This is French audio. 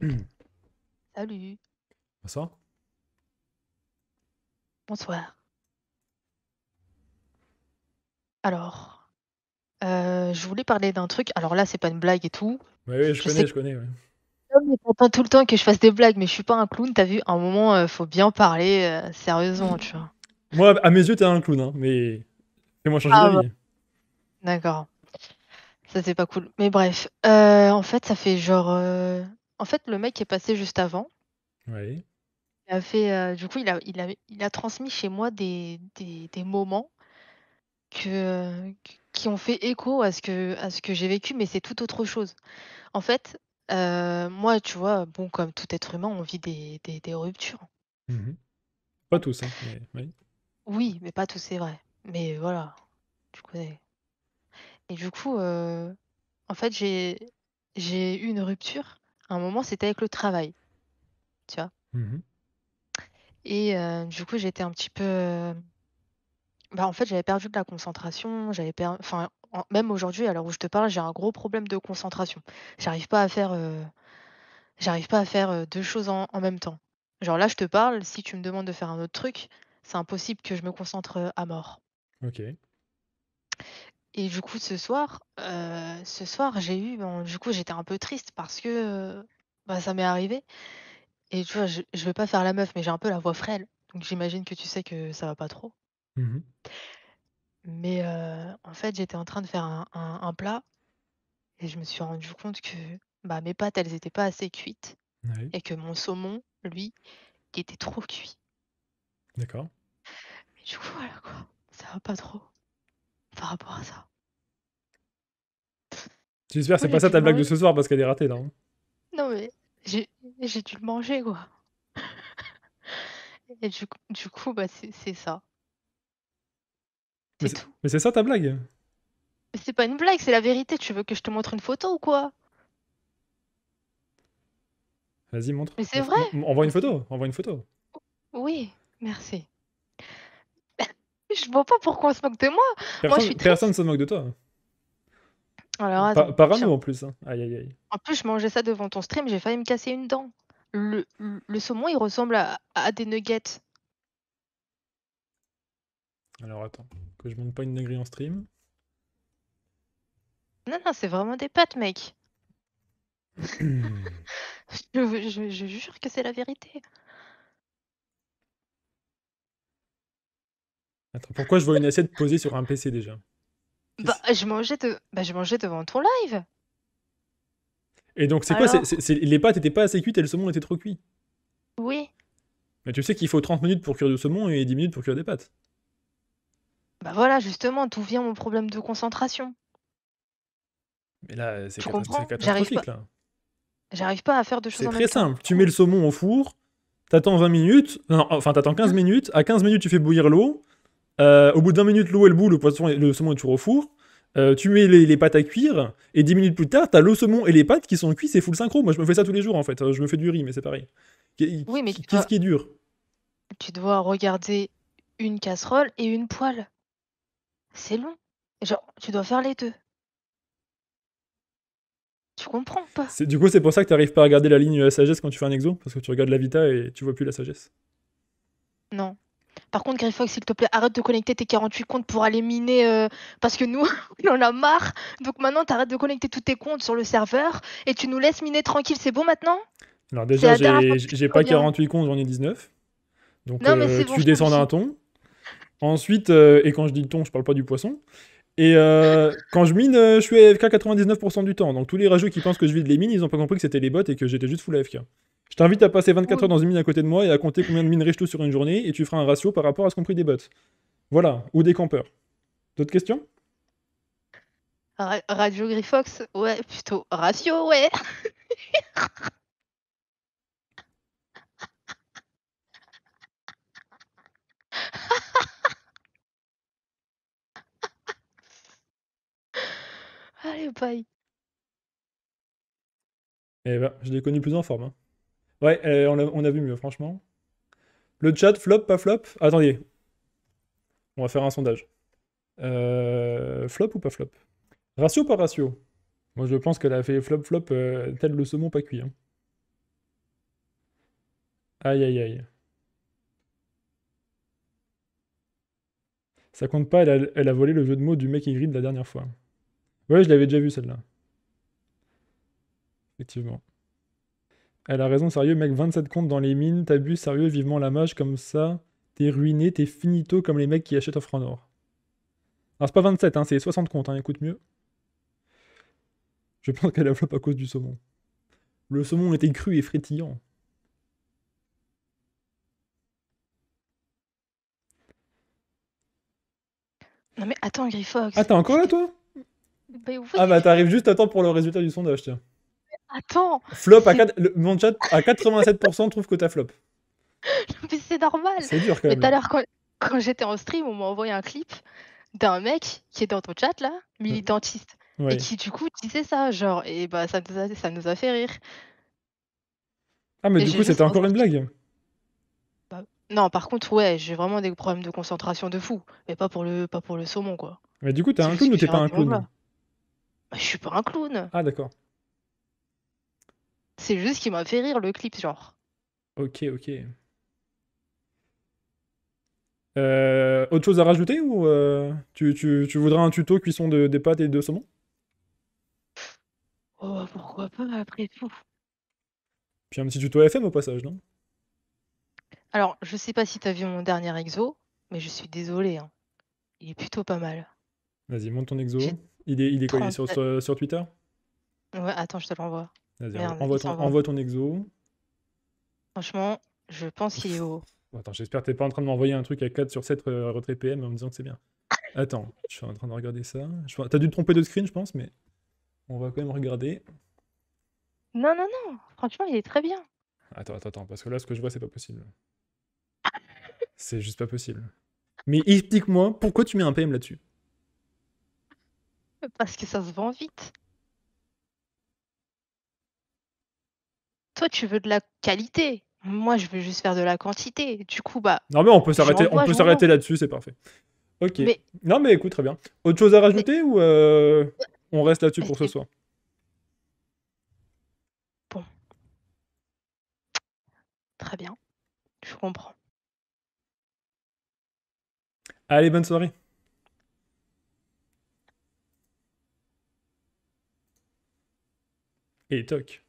Salut. Bonsoir. Bonsoir. Alors, euh, je voulais parler d'un truc. Alors là, c'est pas une blague et tout. Oui, oui, je, connais, je connais. Ouais. tout le temps que je fasse des blagues, mais je suis pas un clown. T'as vu, à un moment, euh, faut bien parler euh, sérieusement, tu vois. Moi, à mes yeux, t'es un clown, hein, mais fais-moi changer ah d'avis. D'accord. Ça, c'est pas cool. Mais bref, en fait, ça fait genre en fait, le mec est passé juste avant. Oui. Il a fait, euh, du coup, il a, il, il a transmis chez moi des, moments que, euh, qui ont fait écho à ce que, à ce que j'ai vécu, mais c'est tout autre chose. En fait, euh, moi, tu vois, bon, comme tout être humain, on vit des, ruptures. Mmh pas tous, hein, oui. mais pas tous, c'est vrai. Mais voilà, Du coup, Et du coup, en fait, j'ai eu une rupture un moment, c'était avec le travail. Tu vois mmh Et euh, du coup, j'étais un petit peu. Euh, bah, en fait, j'avais perdu de la concentration. J'avais per... enfin, Même aujourd'hui, à l'heure où je te parle, j'ai un gros problème de concentration. J'arrive pas à faire, euh, J'arrive pas à faire deux choses en... en... même temps. Genre là, je te parle, si tu me demandes de faire un autre truc, c'est impossible que je me concentre à mort. Ok. Et du coup, ce soir, euh, ce soir, j'ai eu, bon, du coup, j'étais un peu triste parce que bah, ça m'est arrivé. Et tu vois, je, je veux pas faire la meuf, mais j'ai un peu la voix frêle. Donc j'imagine que tu sais que ça va pas trop. Mmh mais euh, en fait, j'étais en train de faire un, plat et je me suis rendu compte que bah, mes pâtes, elles étaient pas assez cuites et que mon saumon, lui, était trop cuit. d'accord. Mais du coup, voilà quoi, ça va pas trop par rapport à ça. J'espère que c'est pas ça ta blague de ce soir parce qu'elle est ratée, non Non, mais j'ai dû le manger, quoi. Et du, coup, bah, c'est ça. Mais c'est ça ta blague Mais C'est pas une blague, c'est la vérité. Tu veux que je te montre une photo ou quoi Vas-y, montre. Mais c'est vrai Envoie une photo, envoie une photo. Oui, merci je vois pas pourquoi on se moque de moi. Personne, moi, se moque de toi. Alors, en plus. Hein. Aïe, aïe, aïe. En plus, je mangeais ça devant ton stream, j'ai failli me casser une dent. Le, saumon, il ressemble à, des nuggets. Alors attends, que je monte pas une dinguerie en stream. Non, non, c'est vraiment des pâtes, mec. je jure que c'est la vérité. pourquoi je vois une assiette posée sur un PC déjà bah je, mangeais de... bah, je mangeais devant ton live. Et donc, c'est quoi Les pâtes étaient pas assez cuites et le saumon était trop cuit. Oui. Mais tu sais qu'il faut 30 minutes pour cuire du saumon et 10 minutes pour cuire des pâtes. Bah voilà, justement, d'où vient mon problème de concentration. Mais là, c'est catastrophique. Là. J'arrive pas à faire de choses très simple. Tu mets le saumon au four, t'attends 20 minutes, non, enfin t'attends 15 hein minutes, à 15 minutes tu fais bouillir l'eau, euh, au bout d'un minute, l'eau est le le, poisson et, le saumon est toujours au four. Euh, tu mets les, pâtes à cuire, et 10 minutes plus tard, t'as le saumon et les pâtes qui sont cuites, c'est full synchro. Moi, je me fais ça tous les jours, en fait. Je me fais du riz, mais c'est pareil. Oui, mais Qu'est-ce qui est dur Tu dois regarder une casserole et une poêle. C'est long. Genre, tu dois faire les deux. Tu comprends pas Du coup, c'est pour ça que t'arrives pas à regarder la ligne la euh, sagesse quand tu fais un exo, parce que tu regardes la vita et tu vois plus la sagesse. Non, par contre, Griffox, s'il te plaît, arrête de connecter tes 48 comptes pour aller miner euh, parce que nous, on en a marre. Donc maintenant, t'arrêtes de connecter tous tes comptes sur le serveur et tu nous laisses miner tranquille. C'est bon maintenant Alors déjà, j'ai pas 48 comptes, j'en ai 19. Donc euh, tu descends d'un ton. Ensuite, euh, et quand je dis ton, je parle pas du poisson. Et quand je mine, je suis AFK 99% du temps. Donc tous les rageux qui pensent que je vide les mines, ils ont pas compris que c'était les bots et que j'étais juste full AFK. Je t'invite à passer 24 heures dans une mine à côté de moi et à compter combien de mines riches sur une journée, et tu feras un ratio par rapport à ce qu'ont pris des bots. Voilà, ou des campeurs. D'autres questions Radio Grifox, ouais, plutôt ratio, ouais. Allez, bye. Eh ben, je l'ai connu plus en forme. Hein. Ouais, euh, on, a, vu mieux, franchement. Le chat, flop, pas flop Attendez. On va faire un sondage. Euh, flop ou pas flop Ratio pas ratio Moi, je pense qu'elle a fait flop, flop, euh, tel le saumon pas cuit. Hein. Aïe, aïe, aïe. Ça compte pas, elle a, volé le jeu de mots du mec qui la dernière fois. Ouais, je l'avais déjà vu celle-là. Effectivement. Elle a raison, sérieux, mec, 27 comptes dans les mines, t'abuses, sérieux, vivement la mage, comme ça, t'es ruiné, t'es finito comme les mecs qui achètent offre en or. Alors c'est pas 27, hein, c'est 60 comptes, hein, écoute mieux. Je pense qu'elle a flop à cause du saumon. Le saumon était cru et frétillant. Non mais attends, Grifox. Ah, encore là, toi Ah bah t'arrives juste à temps pour le résultat du sondage, tiens. Attends. Flop à mon chat à 87% trouve que t'as flop. Mais c'est normal. C'est dur quand même. Mais tout à l'heure, quand, j'étais en stream, on m'a envoyé un clip d'un mec qui est dans ton chat là, militantiste, et qui du coup disait ça, genre, et bah ça nous a, ça nous a fait rire. Ah, mais du coup, c'était encore une blague bah, Non, par contre, ouais, j'ai vraiment des problèmes de concentration de fou, mais pas pour le, pas pour le saumon quoi. Mais du coup, t'es un clown ou t'es pas un clown bah, je suis pas un clown. Ah, d'accord. C'est juste qu'il m'a fait rire le clip, genre. Ok, ok. Euh, autre chose à rajouter ou euh, tu, tu, voudrais un tuto cuisson de, des pâtes et de saumon Oh, pourquoi pas après tout. Puis un petit tuto FM au passage, non Alors, je sais pas si t'as vu mon dernier exo, mais je suis désolé. Hein. Il est plutôt pas mal. Vas-y, monte ton exo. Il est, il est sur, sur, Twitter Ouais, attends, je te l'envoie envoie, ton, ton exo. Franchement, je pense qu'il est haut. Attends, j'espère que t'es pas en train de m'envoyer un truc à 4 sur 7 euh, retrait PM en me disant que c'est bien. Attends, je suis en train de regarder ça. T'as dû te tromper de screen, je pense, mais on va quand même regarder. Non, non, non. Franchement, il est très bien. Attends, attends, attends, parce que là, ce que je vois, c'est pas possible. c'est juste pas possible. Mais explique-moi, pourquoi tu mets un PM là-dessus Parce que ça se vend vite. toi, tu veux de la qualité. Moi, je veux juste faire de la quantité. Du coup, bah. Non, mais on peut s'arrêter, on peut s'arrêter là-dessus, c'est parfait. Ok. Non, mais écoute, très bien. Autre chose à rajouter ou euh, on reste là-dessus pour ce soir Bon. Très bien. Je comprends. Allez, bonne soirée. Et toc.